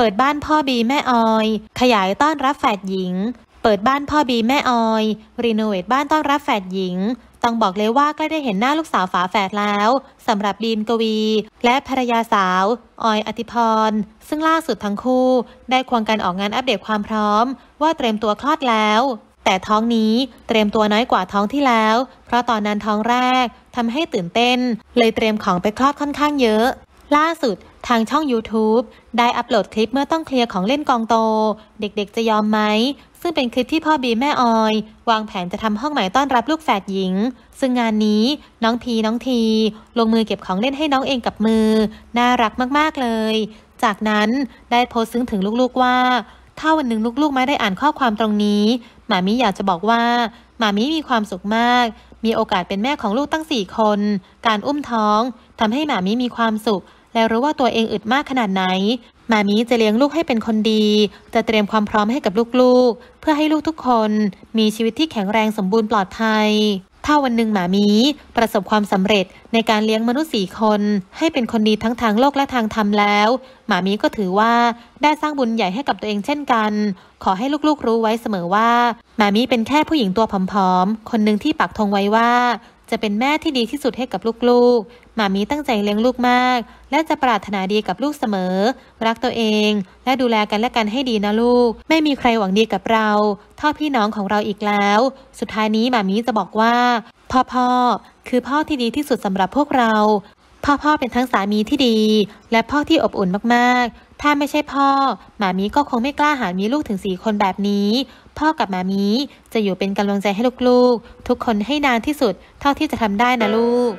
เปิดบ้านพ่อบีแม่ออย ขยายต้อนรับแฝดหญิง เปิดบ้านพ่อบีแม่ออย รีโนเวทบ้านต้อนรับแฝดหญิง ต้องบอกเลยว่าก็ได้เห็นหน้าลูกสาวฝาแฝดแล้วสำหรับบีมกวี และภรรยาสาวออยอติพรซึ่งล่าสุดทั้งคู่ได้ควงกันออกงานอัปเดตความพร้อม ว่าเตรียมตัวคลอดแล้ว แต่ท้องนี้เตรียมตัวน้อยกว่าท้องที่แล้ว เพราะตอนนั้นท้องแรกทำให้ตื่นเต้น เลยเตรียมของไปคลอดค่อนข้างเยอะล่าสุดทางช่อง YouTube ได้อัปโหลดคลิปเมื่อต้องเคลียร์ของเล่นกองโต เด็กๆจะยอมไหม ซึ่งเป็นคลิปที่พ่อบีแม่ออย วางแผนจะทำห้องใหม่ต้อนรับลูกแฝดหญิง ซึ่งงานนี้น้องพีน้องที ลงมือเก็บของเล่นให้น้องเองกับมือ น่ารักมากๆเลย จากนั้นได้โพสซึ้งถึงลูกๆว่า ถ้าวันหนึ่งลูกๆไม่ได้อ่านข้อความตรงนี้หมามิอยากจะบอกว่าหมามิมีความสุขมาก มีโอกาสเป็นแม่ของลูกตั้งสี่คนการอุ้มท้องทำให้หมามิมีความสุขและรู้ว่าตัวเองอึดมากขนาดไหนมามีจะเลี้ยงลูกให้เป็นคนดี จะเตรียมความพร้อมให้กับลูกๆ เพื่อให้ลูกทุกคน มีชีวิตที่แข็งแรงสมบูรณ์ปลอดภัย ถ้าวันหนึ่งหมามีประสบความสำเร็จในการเลี้ยงมนุษย์สี่คน ให้เป็นคนดีทั้งทางโลกและทางธรรมแล้ว หมามีก็ถือว่าได้สร้างบุญใหญ่ให้กับตัวเองเช่นกัน ขอให้ลูกๆรู้ไว้เสมอว่าหมามีเป็นแค่ผู้หญิงตัวผอมๆคนหนึ่งที่ปักธงไว้ว่าจะเป็นแม่ที่ดีที่สุดให้กับลูกๆ มามีตั้งใจเลี้ยงลูกมาก และจะปรารถนาดีกับลูกเสมอ รักตัวเอง และดูแลกันและกันให้ดีนะลูก ไม่มีใครหวังดีกับเราเท่าพี่น้องของเราอีกแล้ว สุดท้ายนี้มามีจะบอกว่า พ่อพ่อคือพ่อที่ดีที่สุดสำหรับพวกเราพ่อพ่อเป็นทั้งสามีที่ดี และพ่อที่อบอุ่นมากๆ ถ้าไม่ใช่พ่อ หมามีก็คงไม่กล้าหามีลูกถึงสี่คนแบบนี้ พ่อกับหมามีจะอยู่เป็นกำลังใจให้ลูกๆ ทุกคนให้นานที่สุดเท่าที่จะทำได้นะลูก